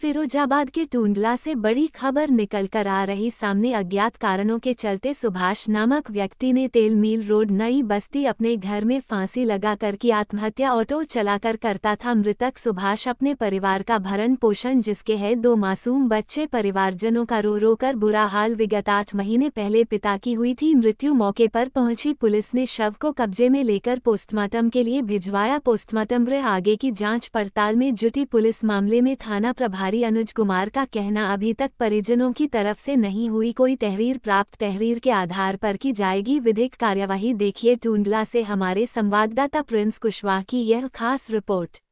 फिरोजाबाद के टूंडला से बड़ी खबर निकल कर आ रही सामने अज्ञात कारणों के चलते सुभाष नामक व्यक्ति ने तेल मिल रोड नई बस्ती अपने घर में फांसी लगाकर की आत्महत्या ऑटो चलाकर करता था मृतक सुभाष अपने परिवार का भरण पोषण जिसके है दो मासूम बच्चे परिवारजनों का रो रो कर बुरा हाल विगत आठ महीने पहले पिता की हुई थी मृत्यु मौके पर पहुंची पुलिस ने शव को कब्जे में लेकर पोस्टमार्टम के लिए भिजवाया पोस्टमार्टम आगे की जाँच पड़ताल में जुटी पुलिस मामले में थाना प्रभारी अधिकारी अनुज कुमार का कहना अभी तक परिजनों की तरफ से नहीं हुई कोई तहरीर प्राप्त तहरीर के आधार पर की जाएगी विधिक कार्यवाही देखिए टूंडला से हमारे संवाददाता प्रिंस कुशवाहा की यह खास रिपोर्ट